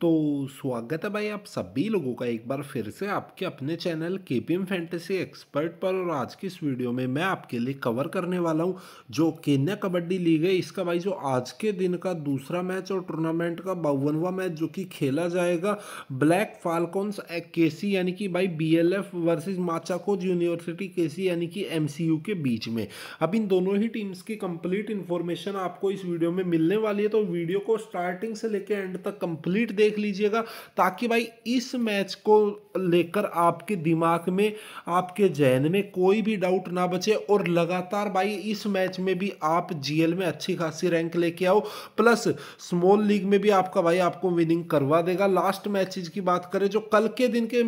तो स्वागत है भाई आप सभी लोगों का एक बार फिर से आपके अपने चैनल के पी एम फैंटेसी एक्सपर्ट पर और आज की इस वीडियो में मैं आपके लिए कवर करने वाला हूं जो केन्या कबड्डी लीग है इसका भाई जो आज के दिन का दूसरा मैच और टूर्नामेंट का बावनवा मैच जो कि खेला जाएगा ब्लैक फाल्कॉन्स के सी यानी कि भाई B L F versus Machakos University के सी यानी कि एम सी यू के बीच में अब इन दोनों ही टीम्स की कंप्लीट इन्फॉर्मेशन आपको इस वीडियो में मिलने वाली है तो वीडियो को स्टार्टिंग से लेकर एंड तक कंप्लीट देख देख लीजिएगा ताकि भाई इस मैच को लेकर आपके दिमाग में आपके जहन में कोई भी डाउट ना बचे और लगातार भाई इस मैच में भी आप जीएल में अच्छी खासी रैंक लेके आओ प्लस स्मॉल लीग में भी आपका भाई आपको विनिंग करवा देगा लास्ट मैचेज की बात करें जो कल के दिन के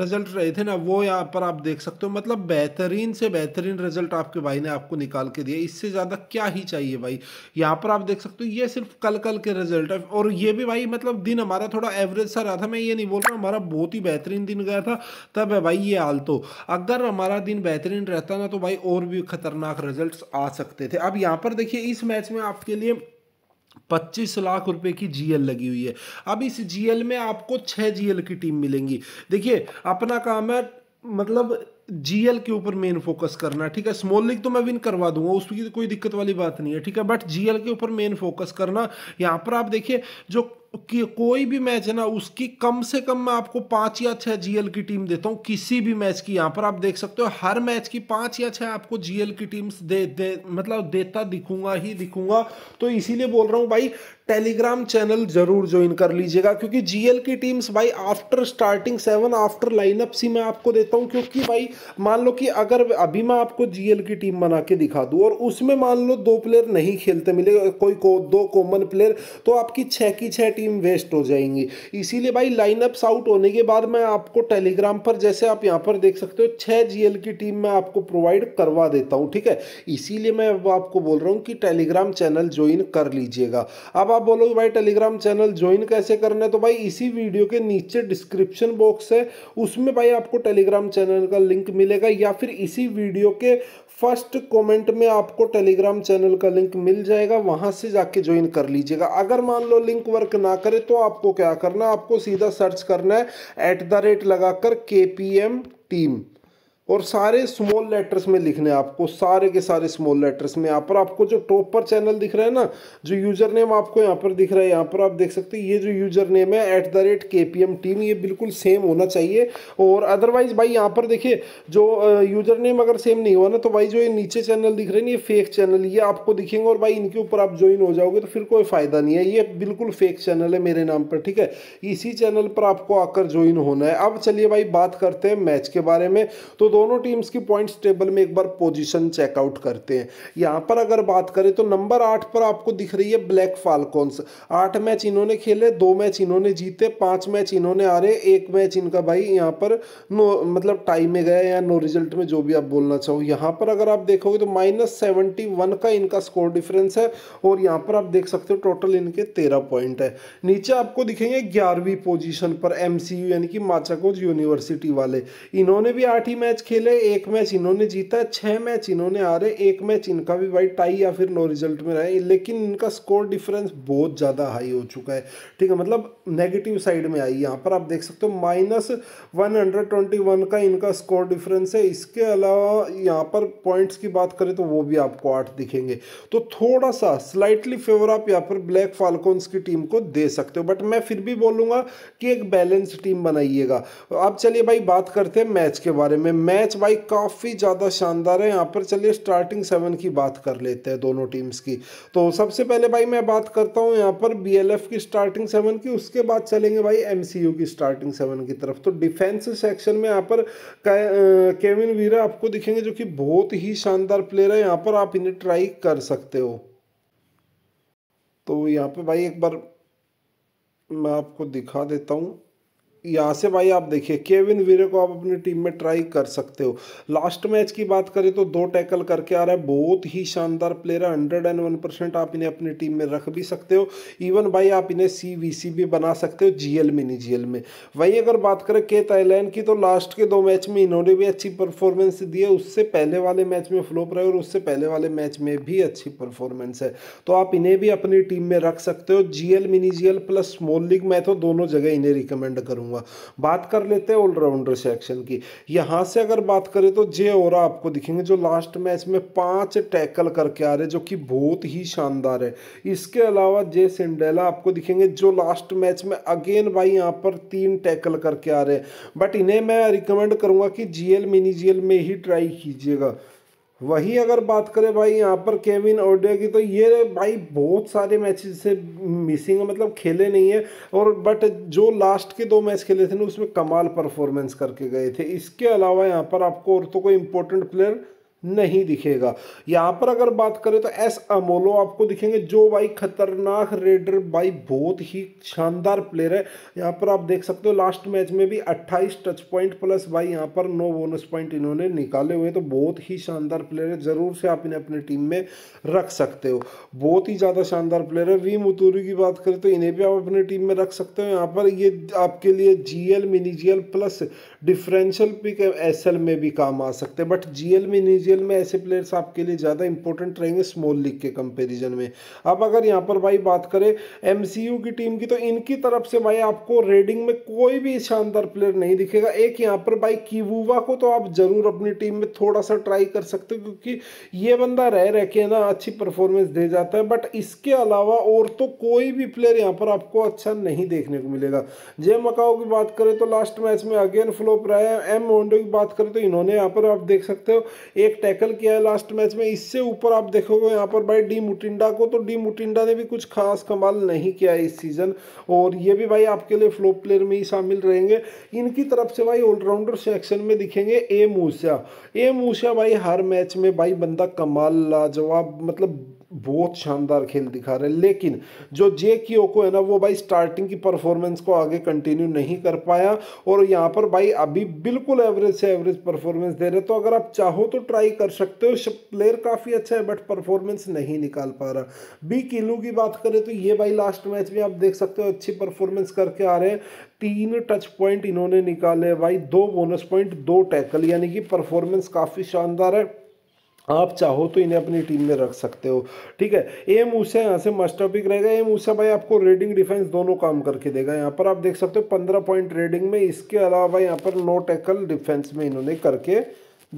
रिजल्ट रहे थे ना वो यहाँ पर आप देख सकते हो मतलब बेहतरीन से बेहतरीन रिजल्ट आपके भाई ने आपको निकाल के दिया इससे ज़्यादा क्या ही चाहिए भाई यहाँ पर आप देख सकते हो ये सिर्फ कल कल के रिजल्ट है और ये भी भाई मतलब दिन हमारे हमारा थोड़ा एवरेज सा रहा था मैं ये नहीं बोल रहा हमारा बहुत ही बेहतरीन दिन गया था तब है भाई ये हाल तो अगर हमारा दिन बेहतरीन रहता ना तो भाई और भी खतरनाक रिजल्ट आ सकते थे अब यहाँ पर देखिए इस मैच में आपके लिए पच्चीस लाख रुपए की जीएल लगी हुई है अब इस जीएल में आपको छः जीएल की टीम मिलेंगी देखिए अपना काम है मतलब जीएल के ऊपर मेन फोकस करना ठीक है स्मॉल लीग तो मैं विन करवा दूंगा उसकी कोई दिक्कत वाली बात नहीं है ठीक है बट जीएल के ऊपर मेन फोकस करना यहाँ पर आप देखिए जो कि कोई भी मैच है ना उसकी कम से कम मैं आपको पांच या छह जीएल की टीम देता हूँ किसी भी मैच की यहाँ पर आप देख सकते हो हर मैच की पांच या छह आपको जीएल की टीम्स दे दे मतलब देता दिखूंगा ही दिखूंगा तो इसीलिए बोल रहा हूं भाई टेलीग्राम चैनल जरूर ज्वाइन कर लीजिएगा क्योंकि जीएल की टीम्स भाई after starting seven after lineup C मैं आपको देता हूं क्योंकि भाई मान लो कि अगर अभी मैं आपको जीएल की टीम बना के दिखा दूं और उसमें मान लो दो प्लेयर नहीं खेलते मिले कोई को दो कॉमन प्लेयर तो आपकी छः की छः टीम वेस्ट हो जाएंगी इसीलिए भाई लाइनअप्स आउट होने के बाद मैं आपको टेलीग्राम पर जैसे आप यहाँ पर देख सकते हो छः जी की टीम मैं आपको प्रोवाइड करवा देता हूँ ठीक है इसीलिए मैं अब आपको बोल रहा हूँ कि टेलीग्राम चैनल ज्वाइन कर लीजिएगा अब आप बोलोगे भाई टेलीग्राम चैनल ज्वाइन कैसे करना है तो भाई इसी वीडियो के नीचे डिस्क्रिप्शन बॉक्स है उसमें भाई आपको टेलीग्राम चैनल का लिंक मिलेगा या फिर इसी वीडियो के फर्स्ट कमेंट में आपको टेलीग्राम चैनल का लिंक मिल जाएगा वहां से जाके ज्वाइन कर लीजिएगा अगर मान लो लिंक वर्क ना करे तो आपको क्या करना है आपको सीधा सर्च करना है एट द रेट लगाकर के टीम और सारे स्मॉल लेटर्स में लिखने आपको सारे के सारे स्मॉल लेटर्स में यहाँ पर आपको जो टॉप पर चैनल दिख रहा है ना जो यूजर नेम आपको यहाँ पर दिख रहा है यहाँ पर आप देख सकते हैं ये जो यूजर नेम है at the rate K P M team ये बिल्कुल सेम होना चाहिए और अदरवाइज भाई यहाँ पर देखिए जो यूजर नेम अगर सेम नहीं हुआ ना तो भाई जो ये नीचे चैनल दिख रहे हैं ये फेक चैनल ये आपको दिखेंगे और भाई इनके ऊपर आप ज्वाइन हो जाओगे तो फिर कोई फ़ायदा नहीं है ये बिल्कुल फेक चैनल है मेरे नाम पर ठीक है इसी चैनल पर आपको आकर ज्वाइन होना है अब चलिए भाई बात करते हैं मैच के बारे में तो दोनों टीम्स की पॉइंट्स टेबल में एक बार पोजीशन चेकआउट करते हैं यहाँ पर अगर बात करें तो नंबर आठ पर आपको दिख रही है ब्लैक फाल्कोन्स आठ मैच इन्होंने खेले दो मैच इन्होंने जीते पांच मैच इन्होंने आ रहे एक मैच इनका भाई यहाँ पर नो मतलब टाई में गया या नो रिजल्ट में जो भी आप बोलना चाहो यहाँ पर अगर आप देखोगे तो माइनस सेवेंटी वन का इनका स्कोर डिफरेंस है और यहाँ पर आप देख सकते हो टोटल इनके तेरह पॉइंट है नीचे आपको दिखेंगे ग्यारहवीं पोजिशन पर एम यानी कि माचाकोज यूनिवर्सिटी वाले इन्होंने भी आठ ही मैच खेले एक मैच इन्होंने जीता छह मैच इन्होंने आ रहे एक मैच इनका भी भाई टाई या फिर नो रिजल्ट में रहे लेकिन इनका स्कोर डिफरेंस बहुत ज़्यादा हाई हो चुका है ठीक है मतलब नेगेटिव साइड में आई यहाँ पर आप देख सकते हो minus one hundred twenty one का इनका स्कोर डिफरेंस है इसके अलावा यहाँ पर पॉइंट्स की बात करें तो वो भी आपको आठ दिखेंगे तो थोड़ा सा स्लाइटली फेवर आप यहाँ पर ब्लैक फाल्कोन्स की टीम को दे सकते हो बट मैं फिर भी बोलूँगा कि एक बैलेंस टीम बनाइएगा अब चलिए भाई बात करते हैं मैच के बारे में मैच मैच भाई काफ़ी ज़्यादा शानदार है यहाँ पर चलिए स्टार्टिंग सेवन की बात कर लेते हैं दोनों टीम्स की तो सबसे पहले भाई मैं बात करता हूँ यहाँ पर बीएलएफ की स्टार्टिंग सेवन की उसके बाद चलेंगे भाई एमसीयू की स्टार्टिंग सेवन की तरफ तो डिफेंस सेक्शन में यहाँ पर केविन वीरा आपको दिखेंगे जो कि बहुत ही शानदार प्लेयर है यहाँ पर आप इन्हें ट्राई कर सकते हो तो यहाँ पे भाई एक बार मैं आपको दिखा देता हूँ यहाँ से भाई आप देखिए केविन वीरे को आप अपनी टीम में ट्राई कर सकते हो लास्ट मैच की बात करें तो दो टैकल करके आ रहा है बहुत ही शानदार प्लेयर है हंड्रेड एंड वन परसेंट आप इन्हें अपनी टीम में रख भी सकते हो इवन भाई आप इन्हें सी वी सी भी बना सकते हो जी एल में नहीं जी एल में वहीं अगर बात करें के थाईलैंड की तो लास्ट के दो मैच में इन्होंने भी अच्छी परफॉर्मेंस दी है उससे पहले वाले मैच में फ्लोप रहे और उससे पहले वाले मैच में भी अच्छी परफॉर्मेंस है तो आप इन्हें भी अपनी टीम में रख सकते हो G L mini G L plus small league मैं तो दोनों जगह इन्हें रिकमेंड करूँगा होगा बात कर लेते हैं ऑलराउंडर सेक्शन की यहाँ से अगर बात करें तो जे और आपको दिखेंगे जो लास्ट मैच में पांच टैकल करके आ रहे जो कि बहुत ही शानदार है इसके अलावा जे सिंडेला आपको दिखेंगे जो लास्ट मैच में अगेन भाई यहाँ पर तीन टैकल करके आ रहे बट इन्हें मैं रिकमेंड करूँगा कि जीएल मिनी जीएल में ही ट्राई कीजिएगा वही अगर बात करें भाई यहाँ पर केविन ओडे की तो ये भाई बहुत सारे मैचेस से मिसिंग है मतलब खेले नहीं है और बट जो लास्ट के दो मैच खेले थे ना उसमें कमाल परफॉर्मेंस करके गए थे इसके अलावा यहाँ पर आपको और तो कोई इम्पोर्टेंट प्लेयर नहीं दिखेगा यहां पर अगर बात करें तो एस अमोलो आपको दिखेंगे जो भाई खतरनाक रेडर भाई बहुत ही शानदार प्लेयर है यहां पर आप देख सकते हो लास्ट मैच में भी 28 टच पॉइंट प्लस भाई यहाँ पर नो बोनस पॉइंट इन्होंने निकाले हुए तो बहुत ही शानदार प्लेयर है ज़रूर से आप इन्हें अपनी टीम में रख सकते हो बहुत ही ज़्यादा शानदार प्लेयर है वी मुतूरी की बात करें तो इन्हें भी आप अपनी टीम में रख सकते हो यहाँ पर ये आपके लिए G L mini G L plus differential pick S L में भी काम आ सकते हैं but G L mini BGL में ऐसे प्लेयर्स आपके लिए ज़्यादा इंपॉर्टेंट रहेंगे स्मॉल लीग के कंपेरिजन में अब अगर यहाँ पर भाई बात करें एम की टीम की तो इनकी तरफ से भाई आपको रेडिंग में कोई भी शानदार प्लेयर नहीं दिखेगा एक यहाँ पर भाई किवुवा को तो आप जरूर अपनी टीम में थोड़ा सा ट्राई कर सकते हो क्योंकि ये बंदा रह रह के ना अच्छी परफॉर्मेंस दे जाता है बट इसके अलावा और तो कोई भी प्लेयर यहाँ पर आपको अच्छा नहीं देखने को मिलेगा जे मकाओ की बात करें तो लास्ट मैच में अगेन फ्लोप रहा है एम मोन्डो की बात करें तो इन्होंने यहाँ पर आप देख सकते हो एक टैकल किया है लास्ट मैच में इससे ऊपर आप देखोगे यहाँ पर भाई डी मुटिंडा को तो डी मुटिंडा ने भी कुछ खास कमाल नहीं किया है इस सीज़न और ये भी भाई आपके लिए फ्लोप प्लेयर में ही शामिल रहेंगे इनकी तरफ से भाई ऑलराउंडर सेक्शन में दिखेंगे ए मूसिया ए मूसिया भाई हर मैच में भाई बंदा कमाल लाजवाब मतलब बहुत शानदार खेल दिखा रहे हैं लेकिन जो जे की ओको है ना वो भाई स्टार्टिंग की परफॉर्मेंस को आगे कंटिन्यू नहीं कर पाया और यहाँ पर भाई अभी बिल्कुल एवरेज से एवरेज परफॉर्मेंस दे रहे तो अगर आप चाहो तो ट्राई कर सकते हो प्लेयर काफ़ी अच्छा है बट परफॉर्मेंस नहीं निकाल पा रहा बी किलू की बात करें तो ये भाई लास्ट मैच में आप देख सकते हो अच्छी परफॉर्मेंस करके आ रहे हैं तीन टच पॉइंट इन्होंने निकाले भाई दो बोनस पॉइंट दो टैकल यानी कि परफॉर्मेंस काफ़ी शानदार है आप चाहो तो इन्हें अपनी टीम में रख सकते हो ठीक है एम ऊषा यहाँ से मस्ट टॉपिक रहेगा एम ऊषा भाई आपको रेडिंग डिफेंस दोनों काम करके देगा यहाँ पर आप देख सकते हो पंद्रह पॉइंट रेडिंग में इसके अलावा यहाँ पर नो टैकल डिफेंस में इन्होंने करके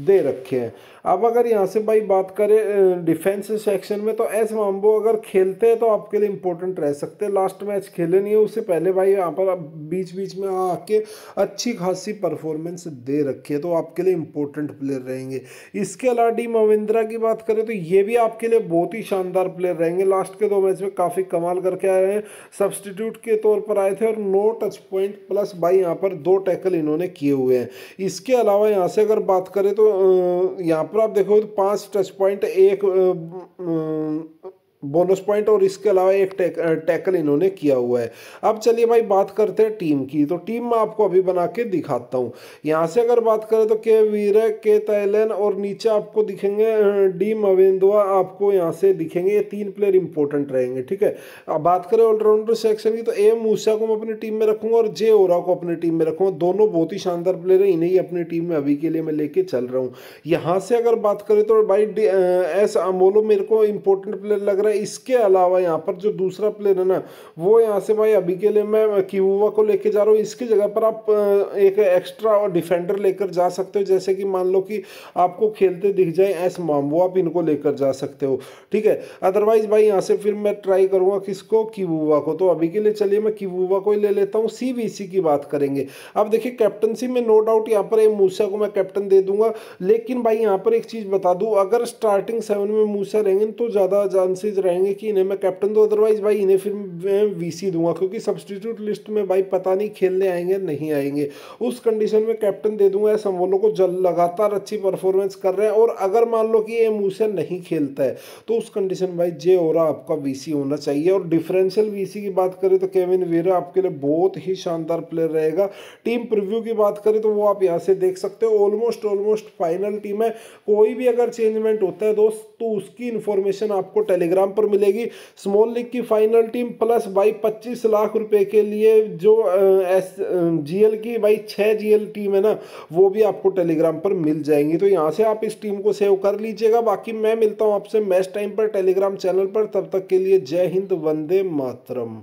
दे रखे हैं अब अगर यहाँ से भाई बात करें डिफेंस सेक्शन में तो एस मामबो अगर खेलते हैं तो आपके लिए इंपॉर्टेंट रह सकते हैं लास्ट मैच खेले नहीं है उससे पहले भाई यहाँ पर आप बीच बीच में आके अच्छी खासी परफॉर्मेंस दे रखी है तो आपके लिए इंपॉर्टेंट प्लेयर रहेंगे इसके अलावा डी मविंद्रा की बात करें तो ये भी आपके लिए बहुत ही शानदार प्लेयर रहेंगे लास्ट के दो मैच में काफ़ी कमाल करके आए हैं सब्सटीट्यूट के तौर पर आए थे और नो टच पॉइंट प्लस भाई यहाँ पर दो टैकल इन्होंने किए हुए हैं इसके अलावा यहाँ से अगर बात करें तो यहाँ पर आप देखोगे तो पांच टच पॉइंट एक बोनस पॉइंट और इसके अलावा एक टैक, टैकल इन्होंने किया हुआ है अब चलिए भाई बात करते हैं टीम की तो टीम मैं आपको अभी बना के दिखाता हूँ यहाँ से अगर बात करें तो के वीर के तैलन और नीचे आपको दिखेंगे डी मवेंदुआ आपको यहाँ से दिखेंगे ये तीन प्लेयर इंपॉर्टेंट रहेंगे ठीक है अब बात करें ऑलराउंडर सेक्शन की तो ए मूसा को मैं अपनी टीम में रखूँगा और जे ओरा को अपनी टीम में रखूँगा दोनों बहुत ही शानदार प्लेयर है इन्हें अपनी टीम में अभी के लिए मैं लेके चल रहा हूँ यहाँ से अगर बात करें तो भाई एस अमोलो मेरे को इंपॉर्टेंट प्लेयर लग रहा है है इसके अलावा यहाँ पर जो दूसरा प्लेयर है ना वो यहाँ से भाई अभी के लिए मैं क्यूवा को लेके जा रहा हूँ इसकी जगह पर आप एक एक्स्ट्रा और डिफेंडर लेकर जा सकते हो जैसे कि मान लो कि आपको खेलते दिख जाए एस माम वो आप इनको लेकर जा सकते हो ठीक है अदरवाइज भाई यहाँ से फिर मैं ट्राई करूँगा किसको किबुआ को तो अभी के लिए चलिए मैं किबुआ को ही ले लेता हूँ सी की बात करेंगे अब देखिए कैप्टनसी में नो डाउट यहाँ पर मूसा को मैं कैप्टन दे दूंगा लेकिन भाई यहाँ पर एक चीज़ बता दूँ अगर स्टार्टिंग सेवन में मूसा रहेंगे तो ज़्यादा चांसेज रहेंगे कि इन्हें मैं कैप्टन दूँ अदरवाइज़ भाई इन्हें फिर मैं वीसी दूंगा क्योंकि सब्सटीट्यूट लिस्ट में भाई पता नहीं खेलने आएंगे नहीं आएंगे उस कंडीशन में कैप्टन दे दूंगा ऐसा वो को जल लगातार अच्छी परफॉर्मेंस कर रहे हैं और अगर मान लो कि ये मूसन नहीं खेलता है तो उस कंडीशन भाई जे ओरा आपका वी होना चाहिए और डिफरेंशियल वी की बात करें तो केविन वीरा आपके लिए बहुत ही शानदार प्लेयर रहेगा टीम प्रिव्यू की बात करें तो वो आप यहाँ से देख सकते हो ऑलमोस्ट ऑलमोस्ट फाइनल टीम है कोई भी अगर चेंजमेंट होता है दोस्त तो उसकी इन्फॉर्मेशन आपको टेलीग्राम नाम पर मिलेगी स्मॉल लीग की फाइनल टीम प्लस भाई पच्चीस लाख रुपए के लिए जो एस जीएल की भाई छः जीएल टीम है ना वो भी आपको टेलीग्राम पर मिल जाएंगी तो यहाँ से आप इस टीम को सेव कर लीजिएगा बाकी मैं मिलता हूँ आपसे मैच टाइम पर टेलीग्राम चैनल पर तब तक के लिए जय हिंद वंदे मातरम